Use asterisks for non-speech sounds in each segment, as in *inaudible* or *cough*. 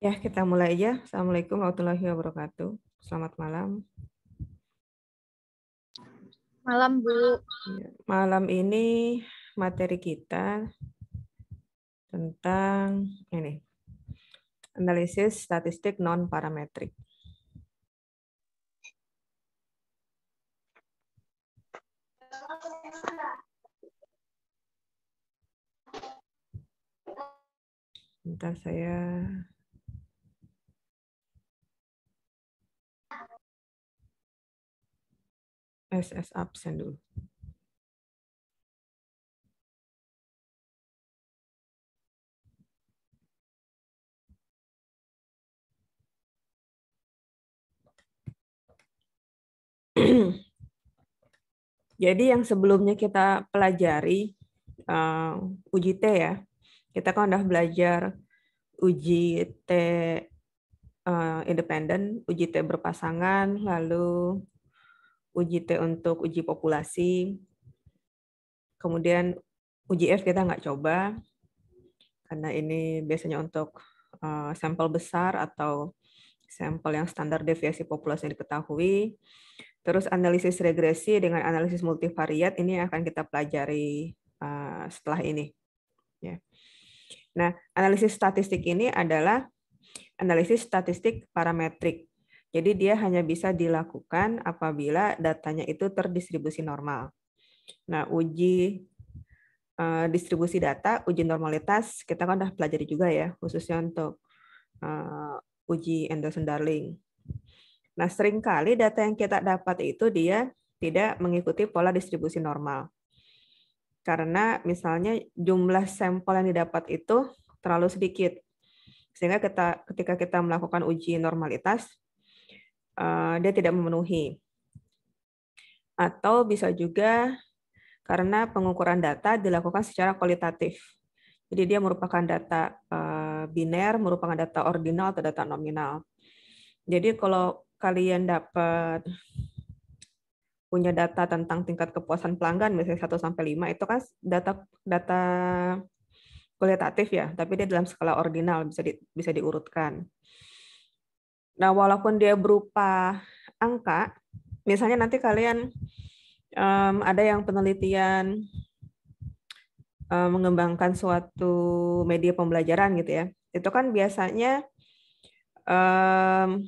Ya, kita mulai aja. Assalamualaikum warahmatullahi wabarakatuh. Selamat malam. Malam, Bu. Ya, malam ini materi kita tentang ini. Analisis statistik non-parametrik. Bentar saya SS absen dulu. *clears throat* Jadi yang sebelumnya kita pelajari uh, uji T ya, kita kan udah belajar uji T uh, independen, uji T berpasangan, lalu uji T untuk uji populasi, kemudian uji F kita nggak coba, karena ini biasanya untuk eh, sampel besar atau sampel yang standar deviasi populasi yang diketahui. Terus analisis regresi dengan analisis multivariat ini akan kita pelajari eh, setelah ini. Ya. Nah, analisis statistik ini adalah analisis statistik parametrik. Jadi dia hanya bisa dilakukan apabila datanya itu terdistribusi normal. Nah, uji eh, distribusi data, uji normalitas, kita kan udah pelajari juga ya, khususnya untuk eh, uji Anderson-Darling. Nah, seringkali data yang kita dapat itu dia tidak mengikuti pola distribusi normal. Karena misalnya jumlah sampel yang didapat itu terlalu sedikit. Sehingga kita, ketika kita melakukan uji normalitas, Eh, dia tidak memenuhi. Atau bisa juga karena pengukuran data dilakukan secara kualitatif. Jadi dia merupakan data eh, biner, merupakan data ordinal atau data nominal. Jadi kalau kalian dapat punya data tentang tingkat kepuasan pelanggan misalnya 1 sampai 5 itu kan data data kualitatif ya, tapi dia dalam skala ordinal bisa di, bisa diurutkan. Nah, walaupun dia berupa angka, misalnya nanti kalian um, ada yang penelitian um, mengembangkan suatu media pembelajaran gitu ya. Itu kan biasanya um,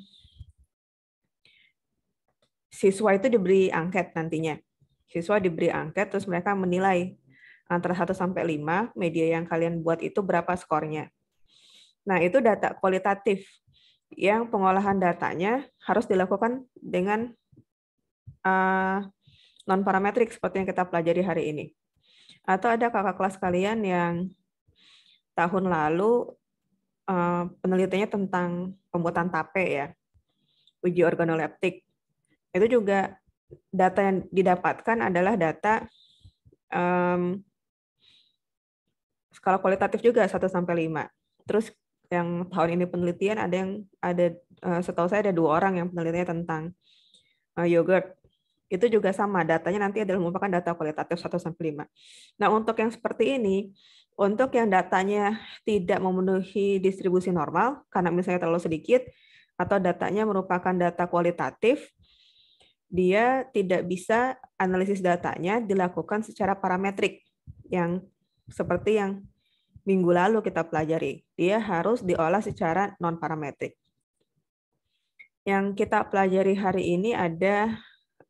siswa itu diberi angket nantinya. Siswa diberi angket terus mereka menilai antara 1 sampai 5 media yang kalian buat itu berapa skornya. Nah, itu data kualitatif yang pengolahan datanya harus dilakukan dengan uh, eh, non parametrik seperti yang kita pelajari hari ini. Atau ada kakak kelas kalian yang tahun lalu uh, penelitiannya tentang pembuatan tape ya, uji organoleptik. Itu juga data yang didapatkan adalah data um, skala kualitatif juga 1 5. Terus yang tahun ini penelitian ada yang ada eh, setahu saya ada dua orang yang penelitiannya tentang eh, yogurt itu juga sama datanya nanti adalah merupakan data kualitatif 1 sampai 5. Nah, untuk yang seperti ini, untuk yang datanya tidak memenuhi distribusi normal karena misalnya terlalu sedikit atau datanya merupakan data kualitatif, dia tidak bisa analisis datanya dilakukan secara parametrik yang seperti yang minggu lalu kita pelajari. Dia harus diolah secara non-parametrik. Yang kita pelajari hari ini ada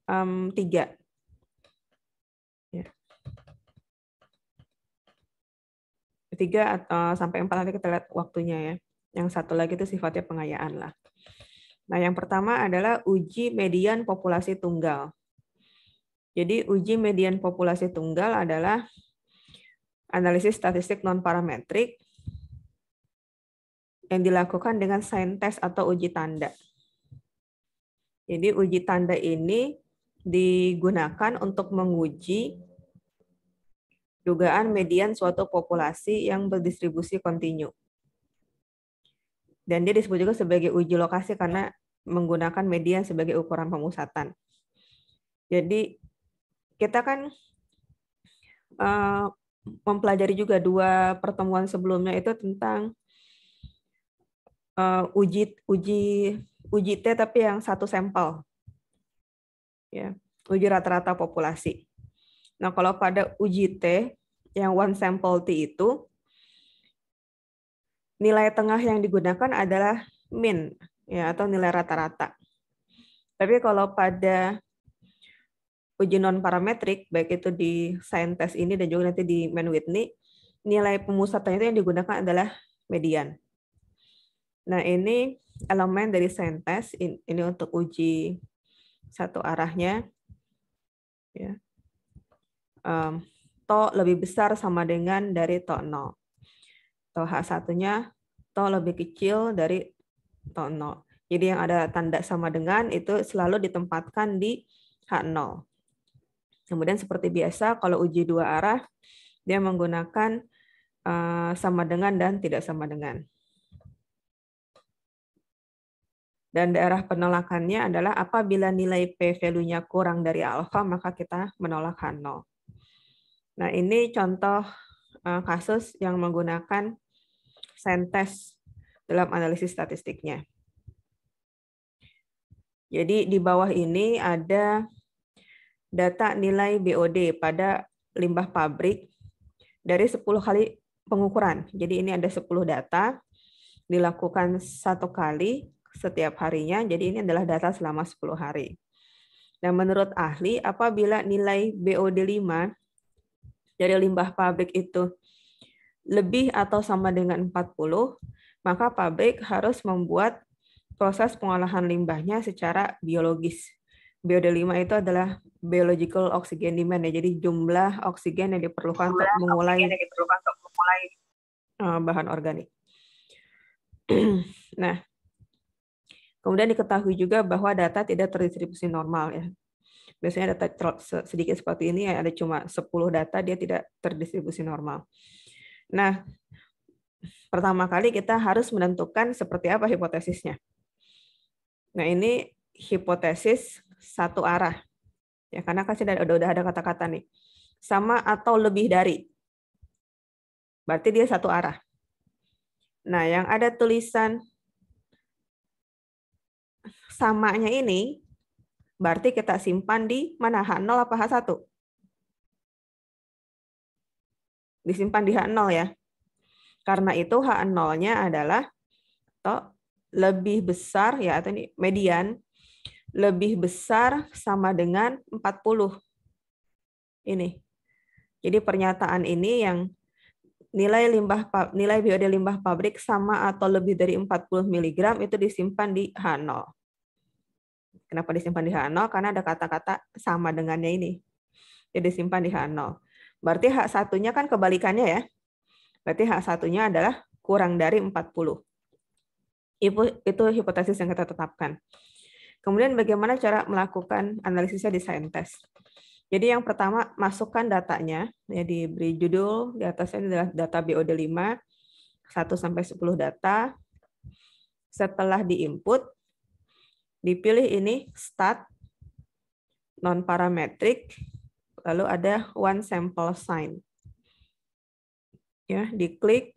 um, tiga. Ya. Tiga atau eh, sampai empat nanti kita lihat waktunya ya. Yang satu lagi itu sifatnya pengayaan lah. Nah, yang pertama adalah uji median populasi tunggal. Jadi uji median populasi tunggal adalah analisis statistik non parametrik yang dilakukan dengan sign test atau uji tanda. Jadi uji tanda ini digunakan untuk menguji dugaan median suatu populasi yang berdistribusi kontinu. Dan dia disebut juga sebagai uji lokasi karena menggunakan median sebagai ukuran pemusatan. Jadi kita kan eh, mempelajari juga dua pertemuan sebelumnya itu tentang uh, uji uji uji T tapi yang satu sampel. Ya, uji rata-rata populasi. Nah, kalau pada uji T yang one sample T itu nilai tengah yang digunakan adalah min ya atau nilai rata-rata. Tapi kalau pada uji non parametrik baik itu di saintes ini dan juga nanti di Man Whitney nilai pemusatannya itu yang digunakan adalah median. Nah ini elemen dari saintes ini untuk uji satu arahnya ya um, to lebih besar sama dengan dari to 0. To h satunya to lebih kecil dari to 0. Jadi yang ada tanda sama dengan itu selalu ditempatkan di H0. Kemudian seperti biasa, kalau uji dua arah, dia menggunakan eh, sama dengan dan tidak sama dengan. Dan daerah penolakannya adalah apabila nilai P value-nya kurang dari alfa, maka kita menolak H0. Nah, ini contoh eh, kasus yang menggunakan sentes dalam analisis statistiknya. Jadi di bawah ini ada data nilai BOD pada limbah pabrik dari 10 kali pengukuran. Jadi ini ada 10 data dilakukan satu kali setiap harinya. Jadi ini adalah data selama 10 hari. Nah, menurut ahli, apabila nilai BOD 5 dari limbah pabrik itu lebih atau sama dengan 40, maka pabrik harus membuat proses pengolahan limbahnya secara biologis. BOD 5 itu adalah biological oxygen demand ya. Jadi jumlah oksigen yang diperlukan jumlah untuk mengulai yang diperlukan untuk memulai eh, bahan organik. *clears throat* nah, kemudian diketahui juga bahwa data tidak terdistribusi normal ya. Biasanya data sedikit seperti ini ya, ada cuma 10 data dia tidak terdistribusi normal. Nah, pertama kali kita harus menentukan seperti apa hipotesisnya. Nah, ini hipotesis satu arah ya karena kan sudah udah, udah ada kata-kata nih sama atau lebih dari berarti dia satu arah nah yang ada tulisan samanya ini berarti kita simpan di mana H0 apa H1 disimpan di H0 ya karena itu H0-nya adalah atau lebih besar ya atau ini median lebih besar sama dengan 40. Ini. Jadi pernyataan ini yang nilai limbah nilai BOD limbah pabrik sama atau lebih dari 40 mg itu disimpan di H0. Kenapa disimpan di H0? Karena ada kata-kata sama dengannya ini. Jadi disimpan di H0. Berarti hak satunya kan kebalikannya ya. Berarti hak satunya adalah kurang dari 40. Itu, itu hipotesis yang kita tetapkan. Kemudian bagaimana cara melakukan analisisnya di Scientest. Jadi yang pertama masukkan datanya, ya diberi judul di atasnya adalah data BOD 5 1 sampai 10 data. Setelah diinput dipilih ini stat non parametric lalu ada one sample sign. Ya, diklik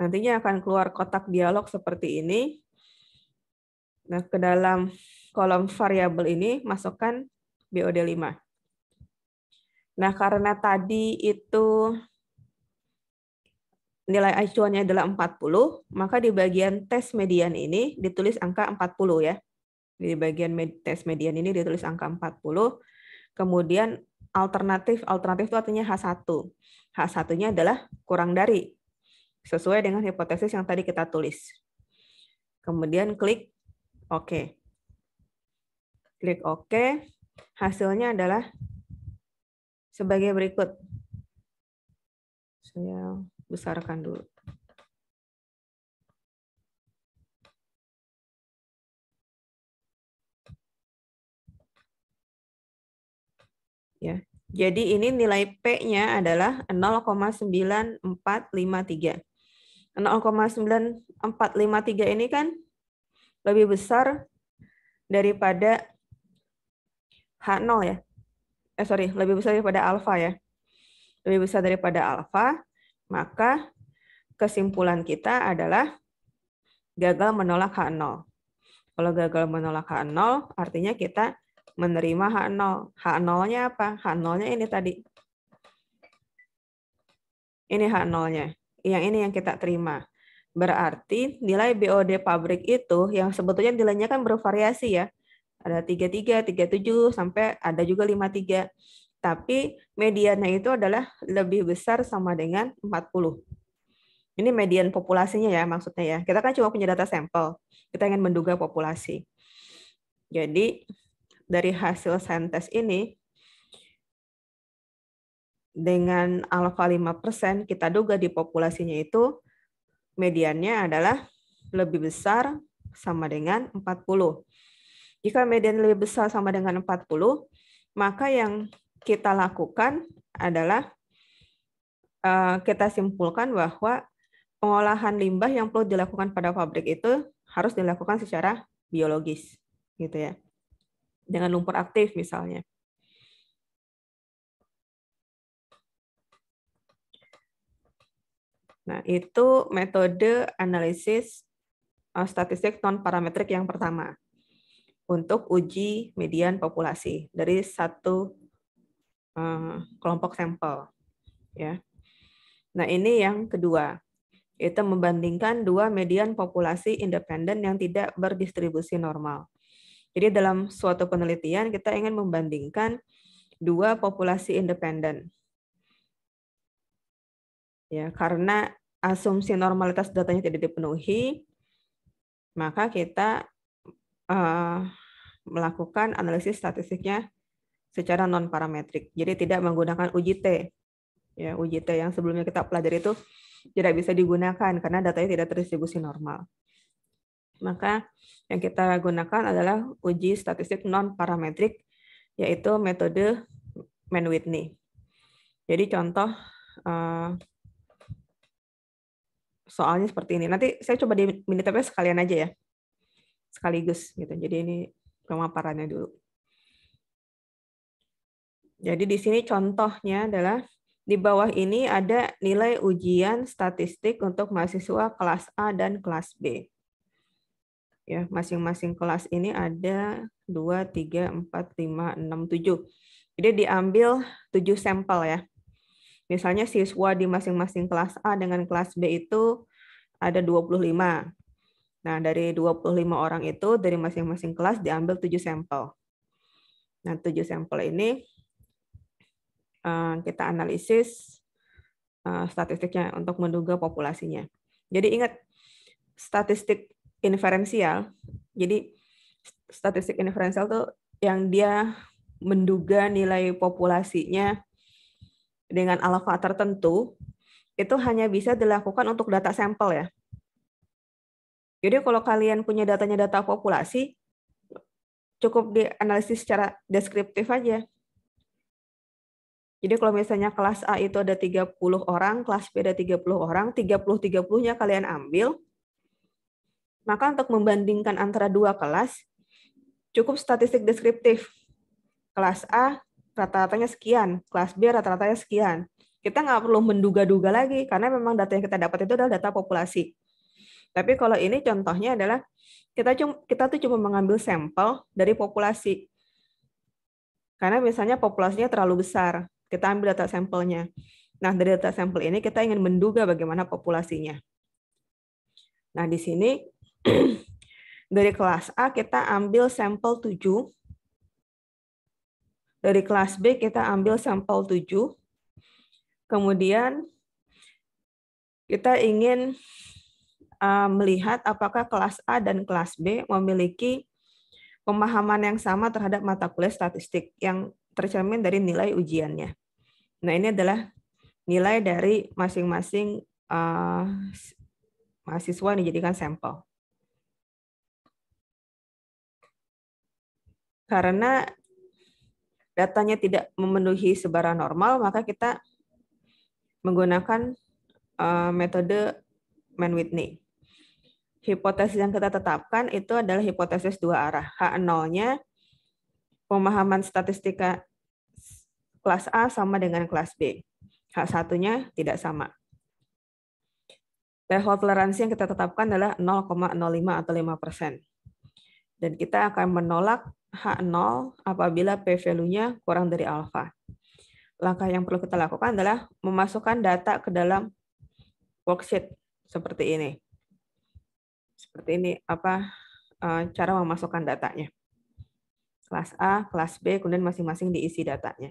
nantinya akan keluar kotak dialog seperti ini. Nah, ke dalam kolom variabel ini masukkan BOD 5. Nah, karena tadi itu nilai acuannya adalah 40, maka di bagian tes median ini ditulis angka 40 ya. Di bagian med tes median ini ditulis angka 40. Kemudian alternatif, alternatif itu artinya H1. H1-nya adalah kurang dari sesuai dengan hipotesis yang tadi kita tulis. Kemudian klik Oke, Klik OK. Hasilnya adalah sebagai berikut. Saya besarkan dulu. Ya. Jadi ini nilai P-nya adalah 0,9453. 0,9453 ini kan lebih besar daripada H0 ya. Eh sorry, lebih besar daripada alfa ya. Lebih besar daripada alfa, maka kesimpulan kita adalah gagal menolak H0. Kalau gagal menolak H0, artinya kita menerima H0. H0-nya apa? H0-nya ini tadi. Ini H0-nya. Yang ini yang kita terima. Berarti nilai BOD pabrik itu yang sebetulnya nilainya kan bervariasi ya. Ada 33, 37, sampai ada juga 53. Tapi medianya itu adalah lebih besar sama dengan 40. Ini median populasinya ya maksudnya ya. Kita kan cuma punya data sampel. Kita ingin menduga populasi. Jadi dari hasil sentes ini dengan alfa 5% kita duga di populasinya itu mediannya adalah lebih besar sama dengan 40. Jika median lebih besar sama dengan 40, maka yang kita lakukan adalah eh, kita simpulkan bahwa pengolahan limbah yang perlu dilakukan pada pabrik itu harus dilakukan secara biologis gitu ya. Dengan lumpur aktif misalnya. Nah, itu metode analisis eh, statistik non parametrik yang pertama untuk uji median populasi dari satu eh, kelompok sampel ya. Nah, ini yang kedua, Itu membandingkan dua median populasi independen yang tidak berdistribusi normal. Jadi dalam suatu penelitian kita ingin membandingkan dua populasi independen. Ya, karena asumsi normalitas datanya tidak dipenuhi, maka kita uh, melakukan analisis statistiknya secara non parametrik. Jadi tidak menggunakan uji t, Ya, t yang sebelumnya kita pelajari itu tidak bisa digunakan karena datanya tidak terdistribusi normal. Maka yang kita gunakan adalah uji statistik non parametrik yaitu metode mann whitney Jadi contoh uh, soalnya seperti ini. Nanti saya coba di minitapnya sekalian aja ya. Sekaligus gitu. Jadi ini pemaparannya dulu. Jadi di sini contohnya adalah di bawah ini ada nilai ujian statistik untuk mahasiswa kelas A dan kelas B. Ya, masing-masing kelas ini ada 2, 3, 4, 5, 6, 7. Jadi diambil 7 sampel ya. Misalnya siswa di masing-masing kelas A dengan kelas B itu ada 25. Nah, dari 25 orang itu dari masing-masing kelas diambil 7 sampel. Nah, 7 sampel ini eh, kita analisis eh, statistiknya untuk menduga populasinya. Jadi ingat statistik inferensial. Jadi statistik inferensial itu yang dia menduga nilai populasinya dengan alfa tertentu itu hanya bisa dilakukan untuk data sampel ya. Jadi kalau kalian punya datanya data populasi, cukup dianalisis secara deskriptif aja. Jadi kalau misalnya kelas A itu ada 30 orang, kelas B ada 30 orang, 30-30-nya kalian ambil, maka untuk membandingkan antara dua kelas, cukup statistik deskriptif. Kelas A rata-ratanya sekian, kelas B rata-ratanya sekian. Kita nggak perlu menduga-duga lagi karena memang data yang kita dapat itu adalah data populasi. Tapi kalau ini contohnya adalah kita cuma kita tuh cuma mengambil sampel dari populasi. Karena misalnya populasinya terlalu besar, kita ambil data sampelnya. Nah, dari data sampel ini kita ingin menduga bagaimana populasinya. Nah, di sini *clears throat* dari kelas A kita ambil sampel 7 dari kelas B kita ambil sampel 7. Kemudian kita ingin eh, melihat apakah kelas A dan kelas B memiliki pemahaman yang sama terhadap mata kuliah statistik yang tercermin dari nilai ujiannya. Nah, ini adalah nilai dari masing-masing uh, mahasiswa yang dijadikan sampel. Karena datanya tidak memenuhi sebaran normal, maka kita menggunakan uh, metode Mann-Whitney. Hipotesis yang kita tetapkan itu adalah hipotesis dua arah. H0-nya pemahaman statistika kelas A sama dengan kelas B. H1-nya tidak sama. Level toleransi yang kita tetapkan adalah 0,05 atau 5 persen. Dan kita akan menolak H0 apabila p-value-nya kurang dari alfa. Langkah yang perlu kita lakukan adalah memasukkan data ke dalam worksheet seperti ini. Seperti ini apa eh, cara memasukkan datanya. Kelas A, kelas B, kemudian masing-masing diisi datanya.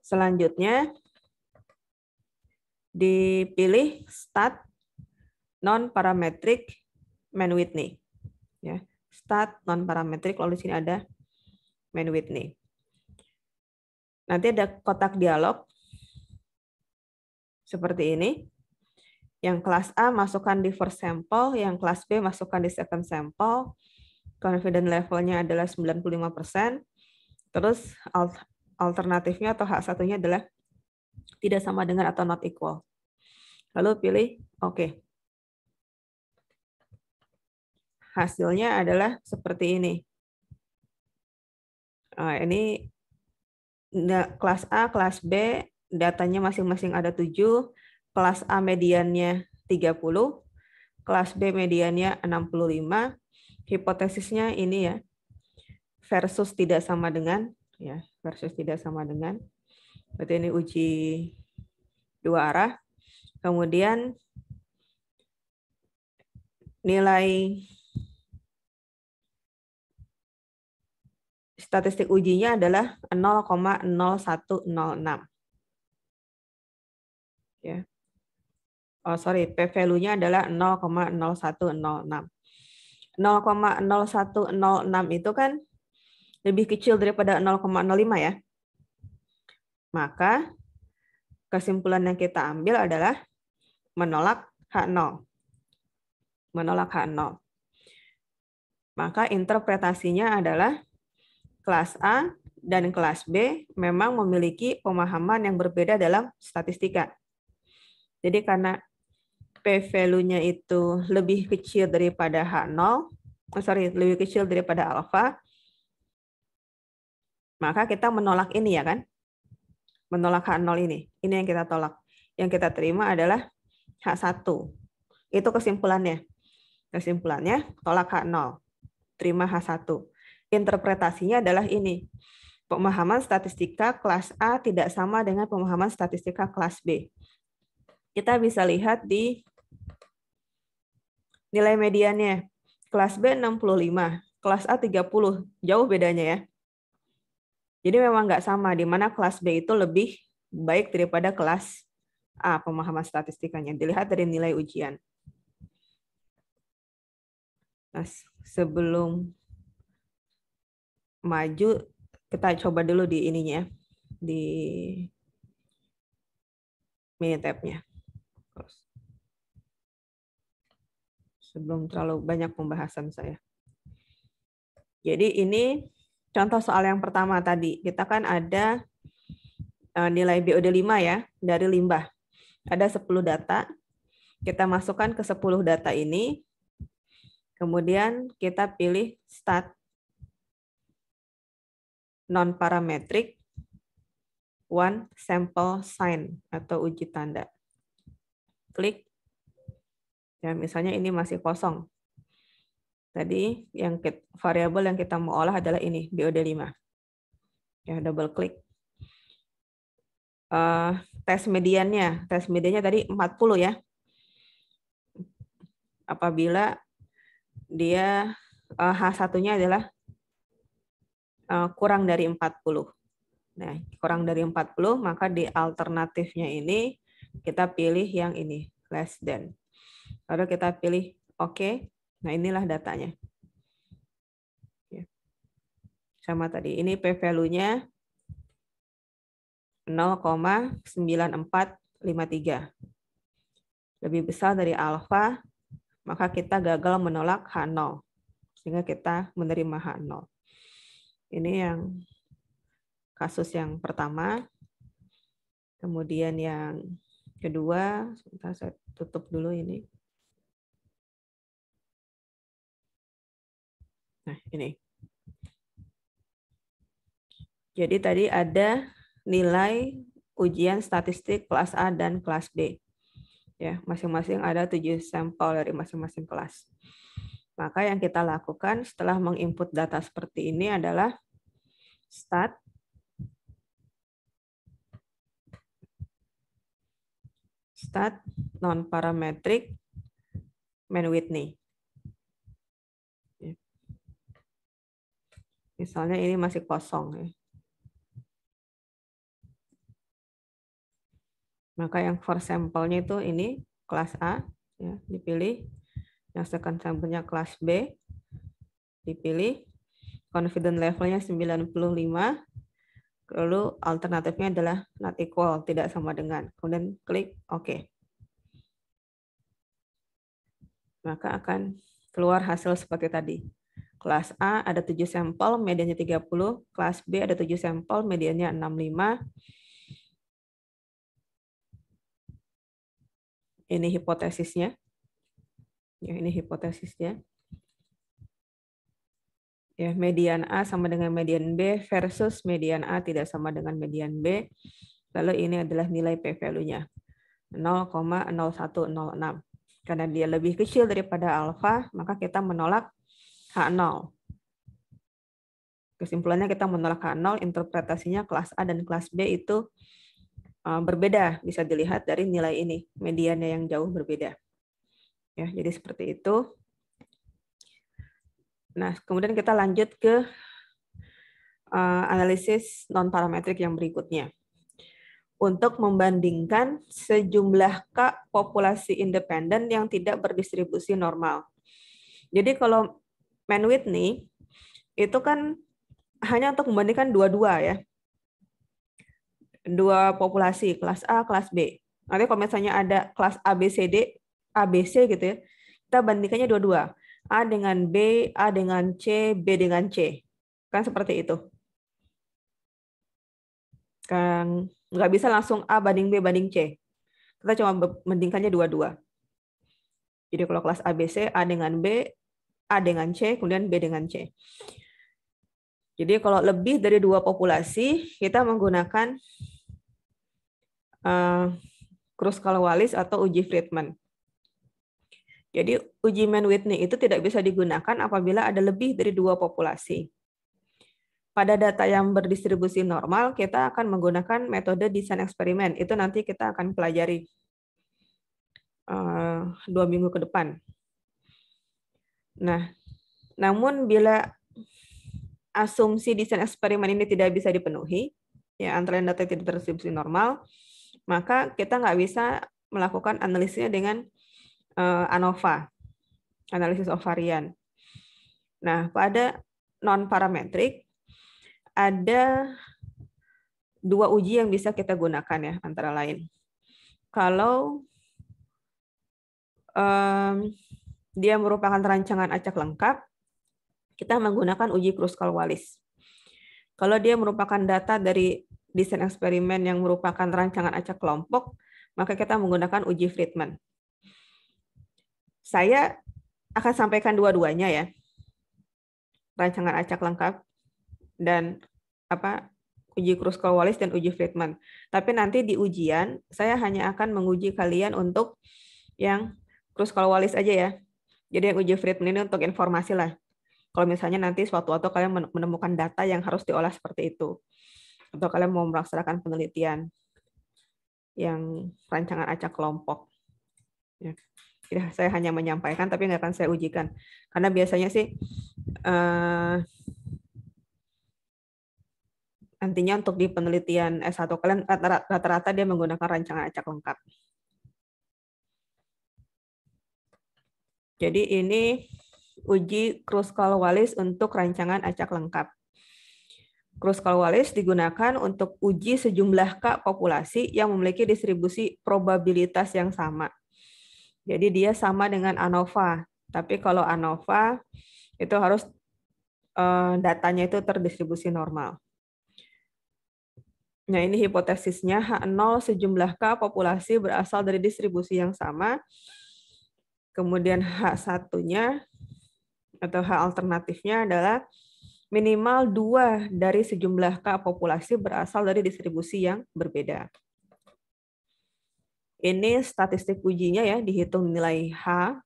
Selanjutnya dipilih start non parametric man Whitney. Ya stat, non parametrik, lalu di sini ada main Whitney. Nanti ada kotak dialog seperti ini. Yang kelas A masukkan di first sample, yang kelas B masukkan di second sample. Confident levelnya adalah 95%. Terus alternatifnya atau hak satunya adalah tidak sama dengan atau not equal. Lalu pilih oke. Okay. hasilnya adalah seperti ini. Nah, ini kelas A, kelas B, datanya masing-masing ada 7, kelas A mediannya 30, kelas B mediannya 65, hipotesisnya ini ya, versus tidak sama dengan, ya versus tidak sama dengan, berarti ini uji dua arah, kemudian nilai statistik ujinya adalah 0,0106. Ya. Oh, sorry, P value-nya adalah 0,0106. 0,0106 itu kan lebih kecil daripada 0,05 ya. Maka kesimpulan yang kita ambil adalah menolak H0. Menolak H0. Maka interpretasinya adalah kelas A dan kelas B memang memiliki pemahaman yang berbeda dalam statistika. Jadi karena P value-nya itu lebih kecil daripada H0, oh eh, sorry, lebih kecil daripada alfa, maka kita menolak ini ya kan? Menolak H0 ini. Ini yang kita tolak. Yang kita terima adalah H1. Itu kesimpulannya. Kesimpulannya, tolak H0, terima H1 interpretasinya adalah ini. Pemahaman statistika kelas A tidak sama dengan pemahaman statistika kelas B. Kita bisa lihat di nilai mediannya. Kelas B 65, kelas A 30. Jauh bedanya ya. Jadi memang nggak sama, di mana kelas B itu lebih baik daripada kelas A pemahaman statistikanya. Dilihat dari nilai ujian. Nah, sebelum maju kita coba dulu di ininya ya, di mini tabnya sebelum terlalu banyak pembahasan saya jadi ini contoh soal yang pertama tadi kita kan ada eh, nilai BOD 5 ya dari limbah ada 10 data kita masukkan ke 10 data ini kemudian kita pilih start non-parametric one sample sign atau uji tanda. Klik. Ya, misalnya ini masih kosong. Tadi yang variabel yang kita mau olah adalah ini, BOD5. Ya, double klik. Uh, tes mediannya, tes mediannya tadi 40 ya. Apabila dia uh, eh, H1-nya adalah Eh, kurang dari 40. Nah, kurang dari 40 maka di alternatifnya ini kita pilih yang ini, less than. Lalu kita pilih oke. Nah, inilah datanya. Ya. Sama tadi, ini p value-nya 0,9453. Lebih besar dari alfa, maka kita gagal menolak H0. Sehingga kita menerima H0. Ini yang kasus yang pertama. Kemudian yang kedua, sebentar saya tutup dulu ini. Nah, ini. Jadi tadi ada nilai ujian statistik kelas A dan kelas B. Ya, masing-masing ada tujuh sampel dari masing-masing kelas. Maka yang kita lakukan setelah menginput data seperti ini adalah start start non parametric man Whitney. Misalnya ini masih kosong ya. Maka yang for sampelnya itu ini kelas A ya, dipilih yang second sampelnya kelas B dipilih confident levelnya 95 lalu alternatifnya adalah not equal tidak sama dengan kemudian klik OK maka akan keluar hasil seperti tadi kelas A ada 7 sampel medianya 30 kelas B ada 7 sampel medianya 65 ini hipotesisnya Ya, ini hipotesisnya. Ya, median A sama dengan median B versus median A tidak sama dengan median B. Lalu ini adalah nilai p-value-nya. 0,0106. Karena dia lebih kecil daripada alfa, maka kita menolak H0. Kesimpulannya kita menolak H0, interpretasinya kelas A dan kelas B itu eh, berbeda, bisa dilihat dari nilai ini, mediannya yang jauh berbeda. Ya, jadi seperti itu. Nah, kemudian kita lanjut ke uh, analisis non parametrik yang berikutnya. Untuk membandingkan sejumlah K populasi independen yang tidak berdistribusi normal. Jadi kalau Man Whitney itu kan hanya untuk membandingkan dua-dua ya. Dua populasi, kelas A, kelas B. Nanti kalau misalnya ada kelas A, B, C, D, ABC gitu ya. Kita bandingkannya dua-dua. A dengan B, A dengan C, B dengan C. Kan seperti itu. Kan nggak bisa langsung A banding B banding C. Kita cuma bandingkannya dua-dua. Jadi kalau kelas ABC, A dengan B, A dengan C, kemudian B dengan C. Jadi kalau lebih dari dua populasi, kita menggunakan uh, eh, Kruskal-Wallis atau uji Friedman. Jadi uji Mann-Whitney itu tidak bisa digunakan apabila ada lebih dari dua populasi. Pada data yang berdistribusi normal, kita akan menggunakan metode desain eksperimen. Itu nanti kita akan pelajari eh, dua minggu ke depan. Nah, namun bila asumsi desain eksperimen ini tidak bisa dipenuhi, ya antara data tidak terdistribusi normal, maka kita nggak bisa melakukan analisisnya dengan Eh, ANOVA, analisis ovarian. Nah, pada non-parametrik ada dua uji yang bisa kita gunakan ya, antara lain. Kalau um, dia merupakan rancangan acak lengkap, kita menggunakan uji kruskal walis. Kalau dia merupakan data dari desain eksperimen yang merupakan rancangan acak kelompok, maka kita menggunakan uji Friedman. Saya akan sampaikan dua-duanya ya. Rancangan acak lengkap dan apa uji Kruskal Wallis dan uji Friedman. Tapi nanti di ujian saya hanya akan menguji kalian untuk yang Kruskal Wallis aja ya. Jadi yang uji Friedman ini untuk informasi lah. Kalau misalnya nanti suatu waktu kalian menemukan data yang harus diolah seperti itu. Atau kalian mau melaksanakan penelitian yang rancangan acak kelompok. Ya. Iya, saya hanya menyampaikan tapi nggak akan saya ujikan karena biasanya sih uh, eh, nantinya untuk di penelitian S1 kalian rata-rata dia menggunakan rancangan acak lengkap. Jadi ini uji Kruskal Wallis untuk rancangan acak lengkap. Kruskal Wallis digunakan untuk uji sejumlah K populasi yang memiliki distribusi probabilitas yang sama. Jadi dia sama dengan ANOVA. Tapi kalau ANOVA itu harus eh, datanya itu terdistribusi normal. Nah, ini hipotesisnya H0 sejumlah K populasi berasal dari distribusi yang sama. Kemudian H1-nya atau H alternatifnya adalah minimal dua dari sejumlah K populasi berasal dari distribusi yang berbeda. Ini statistik ujinya ya, dihitung nilai H.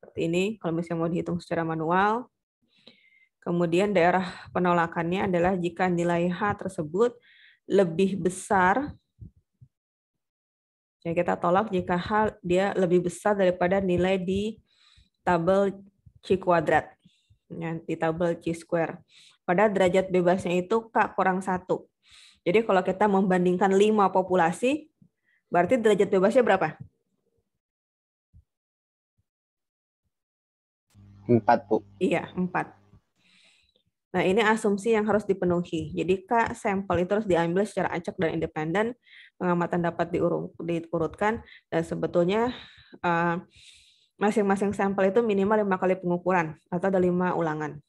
Seperti ini, kalau misalnya mau dihitung secara manual. Kemudian daerah penolakannya adalah jika nilai H tersebut lebih besar, jadi kita tolak jika H dia lebih besar daripada nilai di tabel C kuadrat, ya, di tabel C square. Pada derajat bebasnya itu K kurang satu. Jadi kalau kita membandingkan lima populasi, Berarti derajat bebasnya berapa? 4, Bu. Iya, 4. Nah, ini asumsi yang harus dipenuhi. Jadi, Kak, sampel itu harus diambil secara acak dan independen, pengamatan dapat diurutkan, dan sebetulnya eh, masing-masing sampel itu minimal lima kali pengukuran atau ada lima ulangan.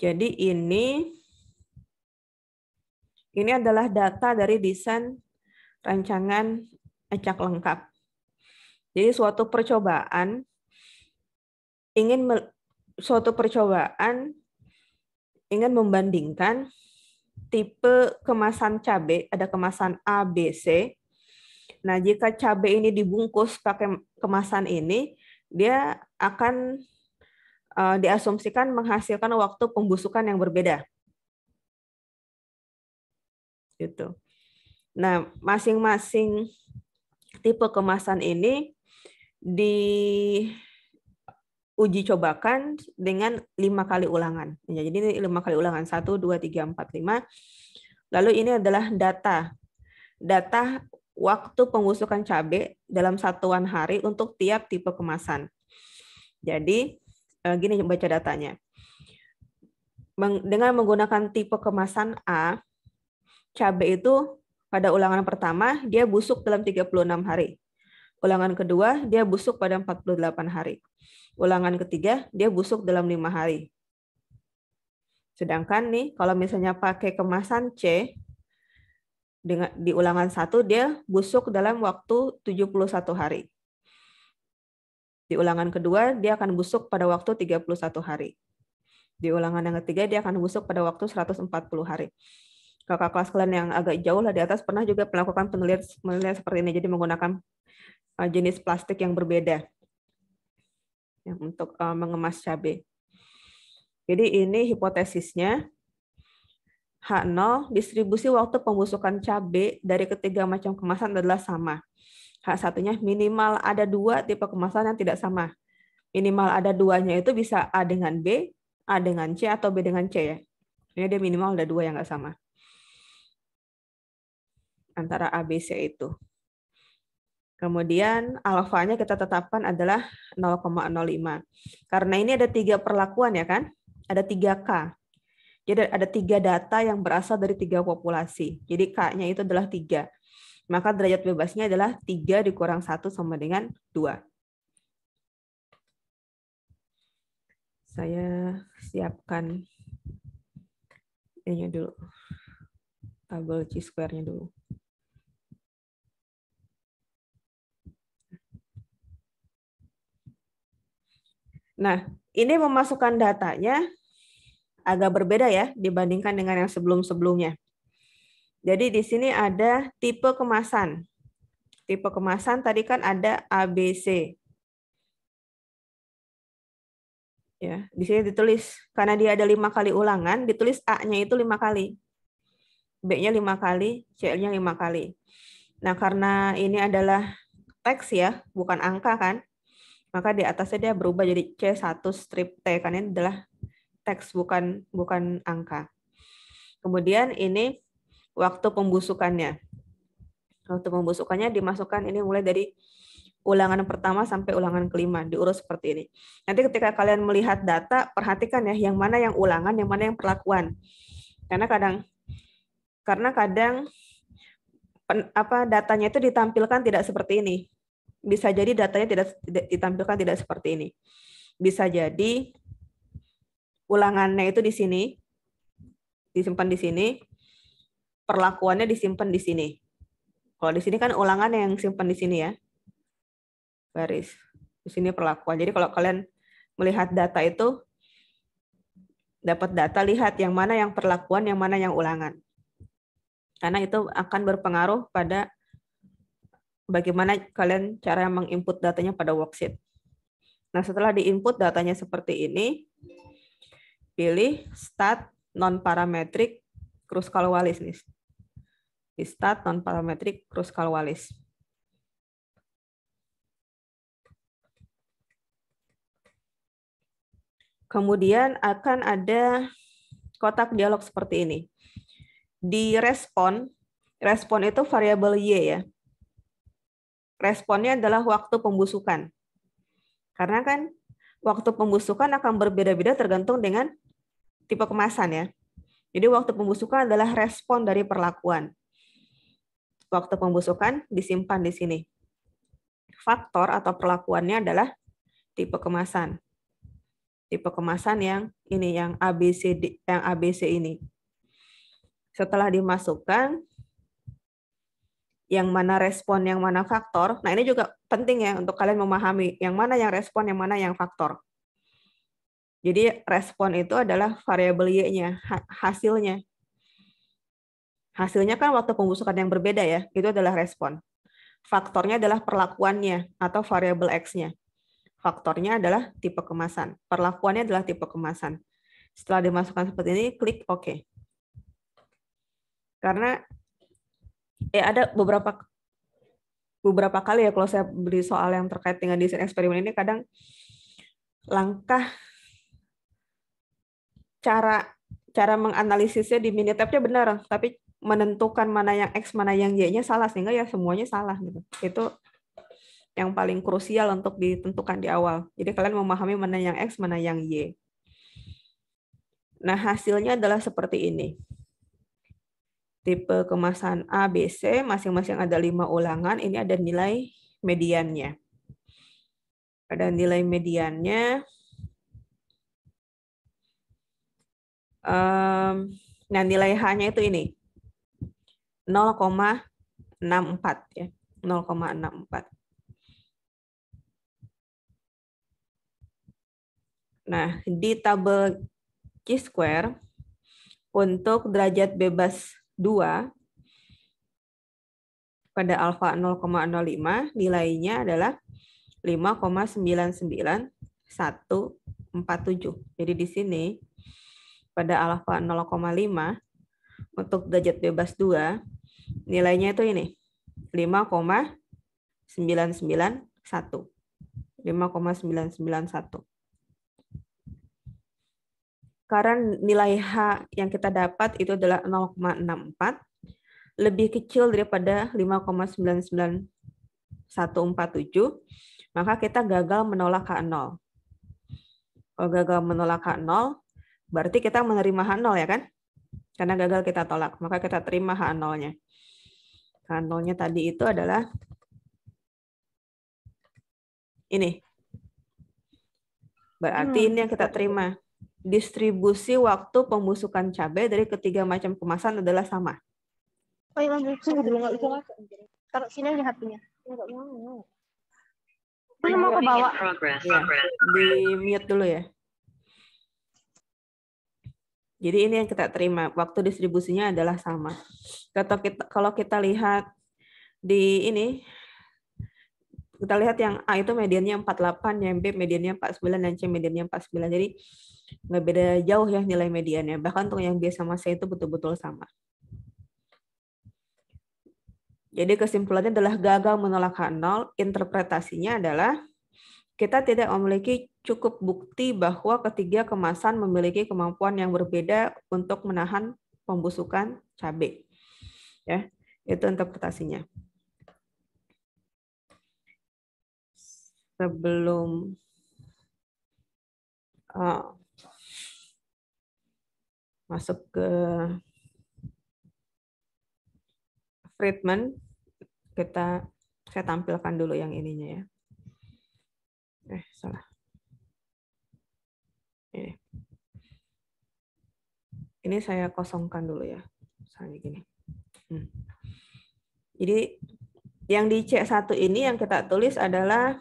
Jadi, ini ini adalah data dari desain rancangan acak lengkap. Jadi suatu percobaan ingin suatu percobaan ingin membandingkan tipe kemasan cabe ada kemasan A, B, C. Nah, jika cabe ini dibungkus pakai kemasan ini, dia akan eh, diasumsikan menghasilkan waktu pembusukan yang berbeda gitu. Nah, masing-masing tipe kemasan ini di uji cobakan dengan lima kali ulangan. Ya, jadi ini lima kali ulangan satu, dua, tiga, empat, lima. Lalu ini adalah data data waktu pengusukan cabai dalam satuan hari untuk tiap tipe kemasan. Jadi eh, gini baca datanya. Dengan menggunakan tipe kemasan A, cabai itu pada ulangan pertama dia busuk dalam 36 hari. Ulangan kedua dia busuk pada 48 hari. Ulangan ketiga dia busuk dalam 5 hari. Sedangkan nih kalau misalnya pakai kemasan C dengan di ulangan satu dia busuk dalam waktu 71 hari. Di ulangan kedua dia akan busuk pada waktu 31 hari. Di ulangan yang ketiga dia akan busuk pada waktu 140 hari kakak kelas kalian yang agak jauh lah di atas pernah juga melakukan penelitian, penelitian seperti ini, jadi menggunakan uh, jenis plastik yang berbeda ya, untuk uh, mengemas cabai. Jadi ini hipotesisnya. H0, distribusi waktu pembusukan cabai dari ketiga macam kemasan adalah sama. H1-nya minimal ada dua tipe kemasan yang tidak sama. Minimal ada duanya itu bisa A dengan B, A dengan C, atau B dengan C ya. Ini dia minimal ada dua yang nggak sama antara ABC itu. Kemudian alfanya kita tetapkan adalah 0,05. Karena ini ada tiga perlakuan ya kan? Ada tiga K. Jadi ada tiga data yang berasal dari tiga populasi. Jadi K-nya itu adalah tiga. Maka derajat bebasnya adalah tiga dikurang satu sama dengan dua. Saya siapkan ini dulu. Tabel C-square-nya dulu. Nah, ini memasukkan datanya agak berbeda ya dibandingkan dengan yang sebelum-sebelumnya. Jadi di sini ada tipe kemasan. Tipe kemasan tadi kan ada ABC. Ya, di sini ditulis karena dia ada lima kali ulangan, ditulis A-nya itu lima kali, B-nya lima kali, C-nya lima kali. Nah, karena ini adalah teks ya, bukan angka kan, maka di atasnya dia berubah jadi C1 strip T karena ini adalah teks bukan bukan angka. Kemudian ini waktu pembusukannya. Waktu pembusukannya dimasukkan ini mulai dari ulangan pertama sampai ulangan kelima diurus seperti ini. Nanti ketika kalian melihat data, perhatikan ya yang mana yang ulangan, yang mana yang perlakuan. Karena kadang karena kadang apa datanya itu ditampilkan tidak seperti ini bisa jadi datanya tidak ditampilkan tidak seperti ini. Bisa jadi ulangannya itu di sini, disimpan di sini, perlakuannya disimpan di sini. Kalau di sini kan ulangan yang simpan di sini ya. Baris. Di sini perlakuan. Jadi kalau kalian melihat data itu, dapat data, lihat yang mana yang perlakuan, yang mana yang ulangan. Karena itu akan berpengaruh pada bagaimana kalian cara menginput datanya pada worksheet. Nah, setelah diinput datanya seperti ini, pilih start non parametric cruise wallis nih. Di stat non parametric cruise wallis. Kemudian akan ada kotak dialog seperti ini. Di respon, respon itu variabel y ya responnya adalah waktu pembusukan. Karena kan waktu pembusukan akan berbeda-beda tergantung dengan tipe kemasan ya. Jadi waktu pembusukan adalah respon dari perlakuan. Waktu pembusukan disimpan di sini. Faktor atau perlakuannya adalah tipe kemasan. Tipe kemasan yang ini yang ABC yang ABC ini. Setelah dimasukkan, yang mana respon, yang mana faktor. Nah, ini juga penting ya untuk kalian memahami yang mana yang respon, yang mana yang faktor. Jadi respon itu adalah variabel Y-nya, hasilnya. Hasilnya kan waktu pembusukan yang berbeda ya, itu adalah respon. Faktornya adalah perlakuannya atau variabel X-nya. Faktornya adalah tipe kemasan, perlakuannya adalah tipe kemasan. Setelah dimasukkan seperti ini, klik OK. Karena ya ada beberapa beberapa kali ya kalau saya beli soal yang terkait dengan desain eksperimen ini kadang langkah cara cara menganalisisnya di minitabnya benar tapi menentukan mana yang x mana yang y-nya salah sehingga ya semuanya salah gitu itu yang paling krusial untuk ditentukan di awal jadi kalian memahami mana yang x mana yang y nah hasilnya adalah seperti ini tipe kemasan A, B, C, masing-masing ada lima ulangan, ini ada nilai mediannya. Ada nilai mediannya. Um, nah, nilai H-nya itu ini. 0,64 ya. 0,64. Nah, di tabel Q-square, untuk derajat bebas 2 pada alfa 0,05 nilainya adalah 5,99147. Jadi di sini pada alfa 0,5 untuk derajat bebas 2 nilainya itu ini 5,991. 5,991 karena nilai H yang kita dapat itu adalah 0,64, lebih kecil daripada 5,99147, maka kita gagal menolak H0. Kalau gagal menolak H0, berarti kita menerima H0 ya kan? Karena gagal kita tolak, maka kita terima H0-nya. H0-nya tadi itu adalah ini. Berarti hmm. ini yang kita terima distribusi waktu pembusukan cabai dari ketiga macam kemasan adalah sama. Oh, iya, dulu nggak bisa masuk. Taruh hatinya. Nggak mau. Iya. ke bawah. Iya, di mute dulu ya. Jadi ini yang kita terima. Waktu distribusinya adalah sama. Kalau kita, kalau kita lihat di ini, kita lihat yang A itu mediannya 48, yang B mediannya 49, dan C mediannya 49. Jadi nggak beda jauh ya nilai mediannya. Bahkan untuk yang biasa masa itu betul-betul sama. Jadi kesimpulannya adalah gagal menolak h nol. Interpretasinya adalah kita tidak memiliki cukup bukti bahwa ketiga kemasan memiliki kemampuan yang berbeda untuk menahan pembusukan cabai. Ya, itu interpretasinya. Sebelum uh, masuk ke treatment kita saya tampilkan dulu yang ininya ya. Eh, salah. Ini. Ini saya kosongkan dulu ya. Misalnya gini. Hmm. Jadi yang di C1 ini yang kita tulis adalah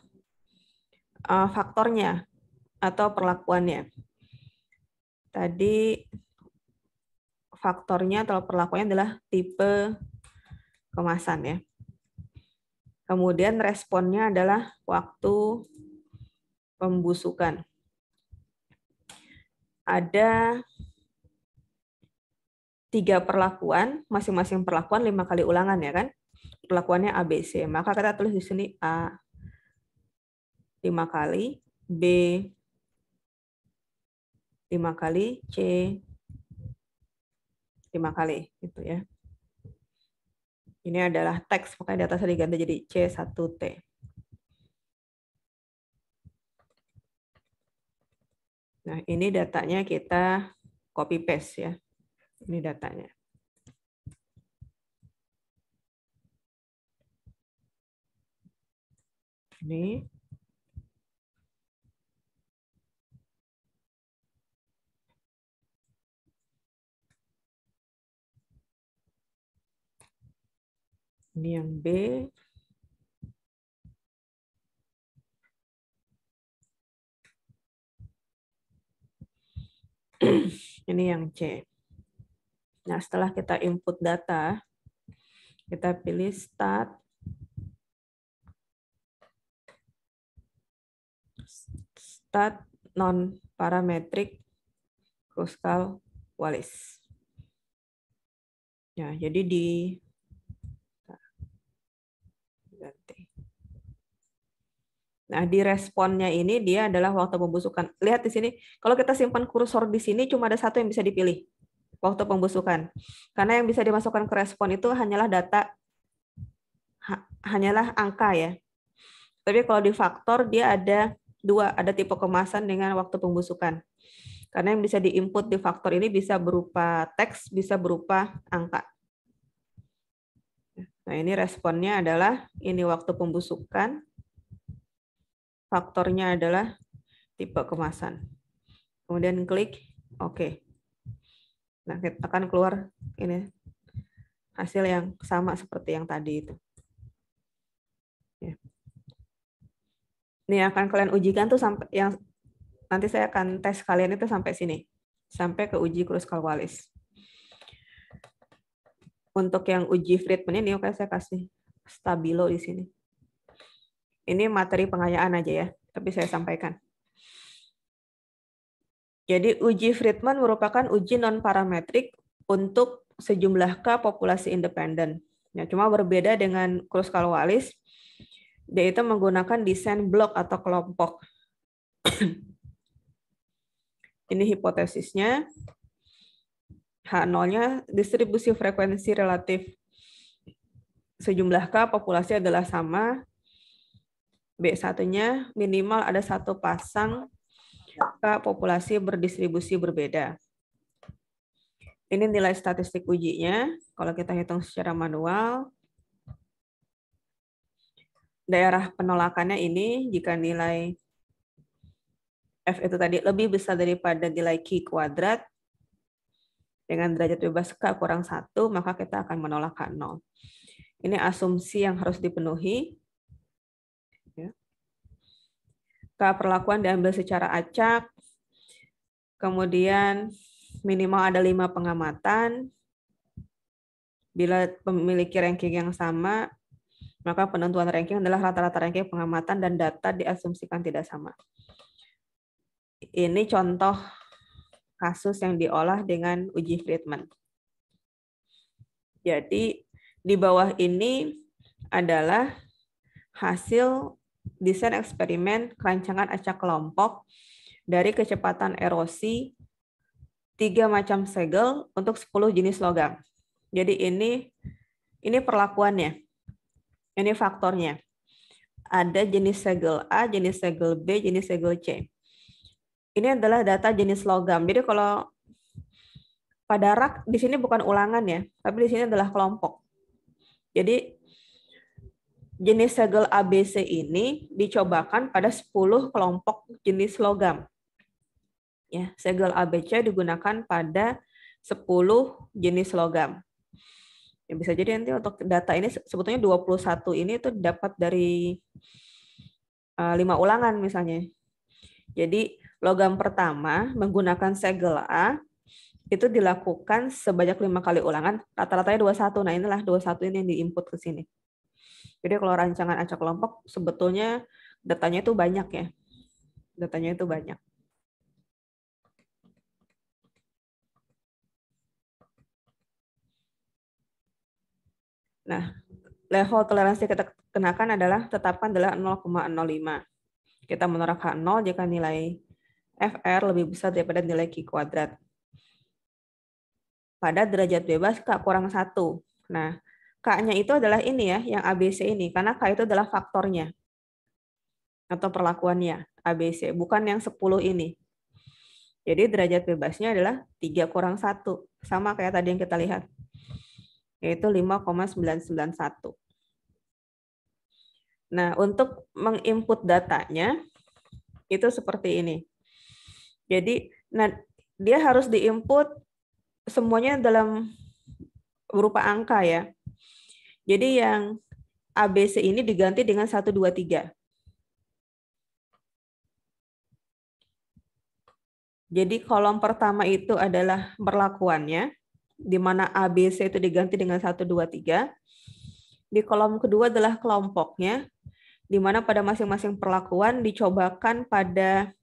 eh, faktornya atau perlakuannya. Tadi faktornya atau perlakuannya adalah tipe kemasan ya. Kemudian responnya adalah waktu pembusukan. Ada tiga perlakuan, masing-masing perlakuan lima kali ulangan ya kan? Perlakuannya ABC. Maka kita tulis di sini A lima kali, B lima kali, C lima kali gitu ya. Ini adalah teks, makanya di atasnya diganti jadi C1T. Nah, ini datanya kita copy paste ya. Ini datanya. Ini Ini yang B. *clears throat* Ini yang C. Nah, setelah kita input data, kita pilih start start non parametric Kruskal Wallis. Ya, jadi di Nah, di responnya ini dia adalah waktu pembusukan. Lihat di sini, kalau kita simpan kursor di sini cuma ada satu yang bisa dipilih, waktu pembusukan. Karena yang bisa dimasukkan ke respon itu hanyalah data, hanyalah angka ya. Tapi kalau di faktor dia ada dua, ada tipe kemasan dengan waktu pembusukan. Karena yang bisa diinput di faktor ini bisa berupa teks, bisa berupa angka. Nah, ini responnya adalah ini waktu pembusukan, faktornya adalah tipe kemasan. Kemudian klik OK. Nah, akan keluar ini hasil yang sama seperti yang tadi itu. Ya. Ini akan kalian ujikan tuh sampai yang nanti saya akan tes kalian itu sampai sini, sampai ke uji Kruskal walis Untuk yang uji Friedman ini, oke saya kasih stabilo di sini. Ini materi pengayaan aja ya, tapi saya sampaikan. Jadi uji Friedman merupakan uji non-parametrik untuk sejumlah K populasi independen. Ya, cuma berbeda dengan Kruskal-Wallis, dia itu menggunakan desain blok atau kelompok. *clears throat* Ini hipotesisnya. H0-nya distribusi frekuensi relatif sejumlah K populasi adalah sama B1-nya minimal ada satu pasang ke populasi berdistribusi berbeda. Ini nilai statistik ujinya, kalau kita hitung secara manual, daerah penolakannya ini jika nilai F itu tadi lebih besar daripada nilai Q kuadrat, dengan derajat bebas K kurang satu maka kita akan menolak K0. Ini asumsi yang harus dipenuhi jika perlakuan diambil secara acak, kemudian minimal ada lima pengamatan, bila memiliki ranking yang sama, maka penentuan ranking adalah rata-rata ranking pengamatan dan data diasumsikan tidak sama. Ini contoh kasus yang diolah dengan uji Friedman. Jadi di bawah ini adalah hasil desain eksperimen kerancangan acak kelompok dari kecepatan erosi tiga macam segel untuk 10 jenis logam. Jadi ini ini perlakuannya. Ini faktornya. Ada jenis segel A, jenis segel B, jenis segel C. Ini adalah data jenis logam. Jadi kalau pada rak di sini bukan ulangan ya, tapi di sini adalah kelompok. Jadi jenis segel ABC ini dicobakan pada 10 kelompok jenis logam. Ya, segel ABC digunakan pada 10 jenis logam. Ya, bisa jadi nanti untuk data ini sebetulnya 21 ini itu dapat dari eh, lima ulangan misalnya. Jadi logam pertama menggunakan segel A itu dilakukan sebanyak lima kali ulangan, rata-ratanya 21. Nah, inilah 21 ini yang diinput ke sini. Jadi kalau rancangan acak kelompok sebetulnya datanya itu banyak ya. Datanya itu banyak. Nah, level toleransi kita kenakan adalah tetapkan adalah 0,05. Kita menolak H0 jika nilai FR lebih besar daripada nilai Q kuadrat. Pada derajat bebas K kurang 1. Nah, K-nya itu adalah ini ya, yang ABC ini, karena K itu adalah faktornya atau perlakuannya ABC, bukan yang 10 ini. Jadi derajat bebasnya adalah 3 kurang 1, sama kayak tadi yang kita lihat, yaitu 5,991. Nah, untuk menginput datanya, itu seperti ini. Jadi, nah, dia harus diinput semuanya dalam berupa angka ya. Jadi yang ABC ini diganti dengan 1, 2, 3. Jadi kolom pertama itu adalah perlakuannya, di mana ABC itu diganti dengan 1, 2, 3. Di kolom kedua adalah kelompoknya, di mana pada masing-masing perlakuan dicobakan pada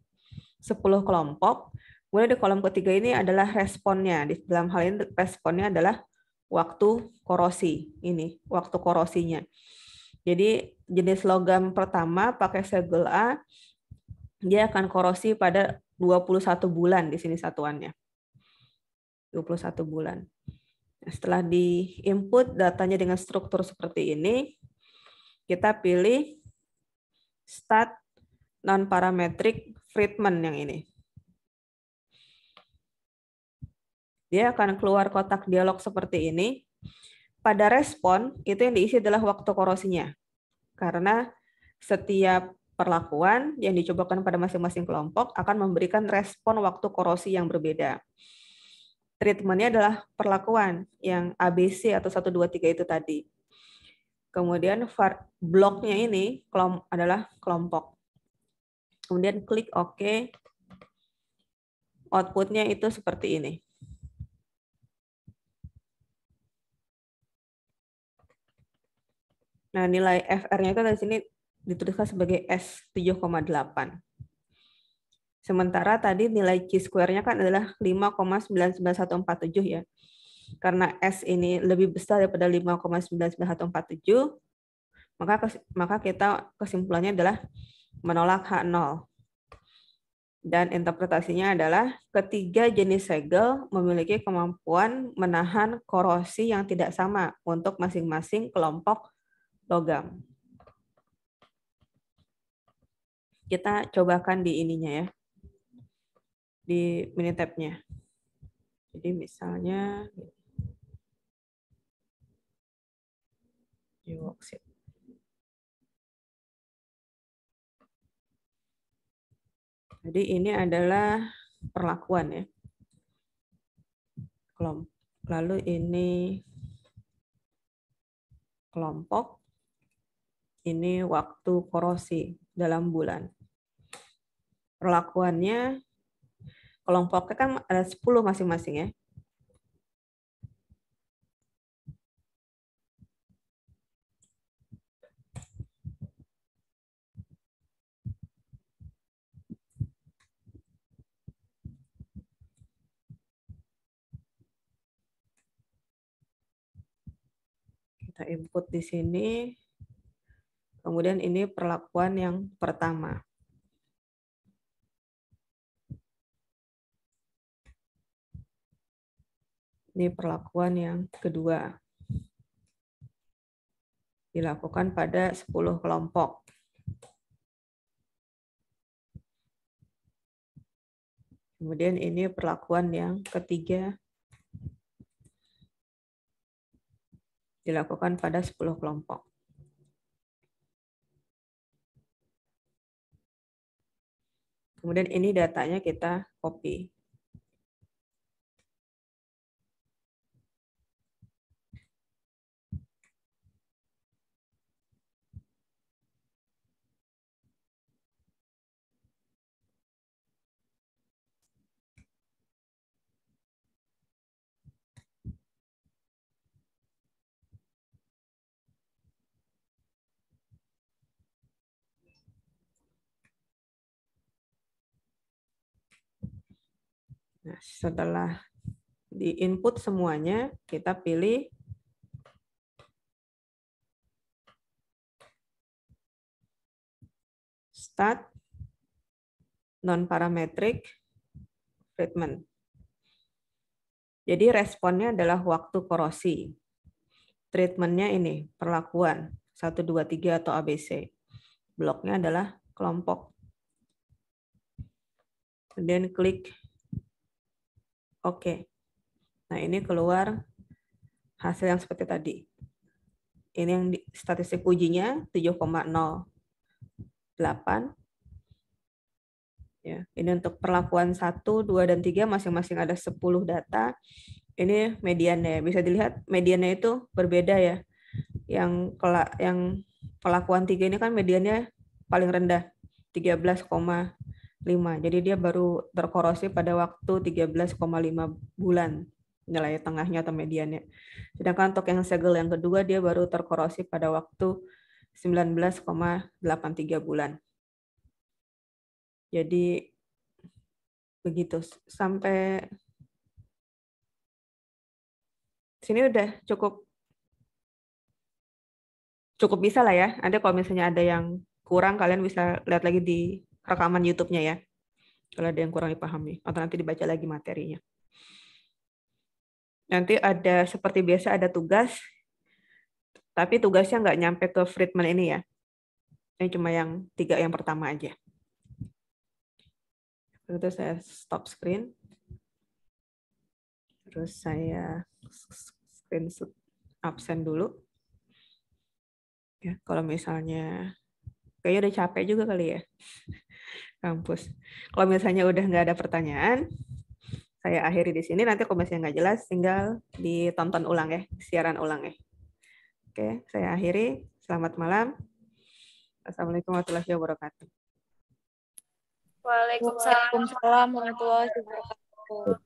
10 kelompok. Kemudian di kolom ketiga ini adalah responnya. Di dalam hal ini responnya adalah waktu korosi ini, waktu korosinya. Jadi jenis logam pertama pakai segel A, dia akan korosi pada 21 bulan di sini satuannya. 21 bulan. Nah, setelah di input datanya dengan struktur seperti ini, kita pilih stat non parametric treatment yang ini. Dia akan keluar kotak dialog seperti ini. Pada respon, itu yang diisi adalah waktu korosinya. Karena setiap perlakuan yang dicobakan pada masing-masing kelompok akan memberikan respon waktu korosi yang berbeda. Treatmentnya adalah perlakuan yang ABC atau 1, 2, 3 itu tadi. Kemudian bloknya ini adalah kelompok. Kemudian klik OK. Outputnya itu seperti ini. Nah, nilai FR-nya itu dari sini dituliskan sebagai S7,8. Sementara tadi nilai chi square-nya kan adalah 5,99147 ya. Karena S ini lebih besar daripada 5,99147, maka maka kita kesimpulannya adalah menolak H0. Dan interpretasinya adalah ketiga jenis segel memiliki kemampuan menahan korosi yang tidak sama untuk masing-masing kelompok logam. Kita cobakan di ininya ya, di mini tabnya Jadi misalnya dioksid. Jadi ini adalah perlakuan ya. Kelompok. Lalu ini kelompok ini waktu korosi dalam bulan. Perlakuannya, kelompoknya kan ada 10 masing-masing ya. kita input di sini Kemudian ini perlakuan yang pertama. Ini perlakuan yang kedua. Dilakukan pada 10 kelompok. Kemudian ini perlakuan yang ketiga. Dilakukan pada 10 kelompok. Kemudian ini datanya kita copy. Setelah di input semuanya, kita pilih start non parametric treatment. Jadi responnya adalah waktu korosi. Treatmentnya ini, perlakuan 1, 2, 3 atau ABC. Bloknya adalah kelompok. Kemudian klik Oke. Nah, ini keluar hasil yang seperti tadi. Ini yang di, statistik ujinya 7,08. Ya, ini untuk perlakuan 1, 2, dan 3 masing-masing ada 10 data. Ini mediannya. Bisa dilihat mediannya itu berbeda ya. Yang yang perlakuan 3 ini kan mediannya paling rendah koma. Jadi dia baru terkorosi pada waktu 13,5 bulan nilai tengahnya atau mediannya. Sedangkan untuk yang segel yang kedua dia baru terkorosi pada waktu 19,83 bulan. Jadi begitu sampai sini udah cukup cukup bisa lah ya. Ada kalau misalnya ada yang kurang kalian bisa lihat lagi di rekaman YouTube-nya ya. Kalau ada yang kurang dipahami atau nanti dibaca lagi materinya. Nanti ada seperti biasa ada tugas tapi tugasnya nggak nyampe ke Friedman ini ya. Ini cuma yang tiga yang pertama aja. terus saya stop screen. Terus saya screen absen dulu. Ya, kalau misalnya kayaknya udah capek juga kali ya kampus. Kalau misalnya udah nggak ada pertanyaan, saya akhiri di sini. Nanti kalau misalnya nggak jelas, tinggal ditonton ulang ya, siaran ulang ya. Oke, saya akhiri. Selamat malam. Assalamualaikum warahmatullahi wabarakatuh. Waalaikumsalam warahmatullahi wabarakatuh.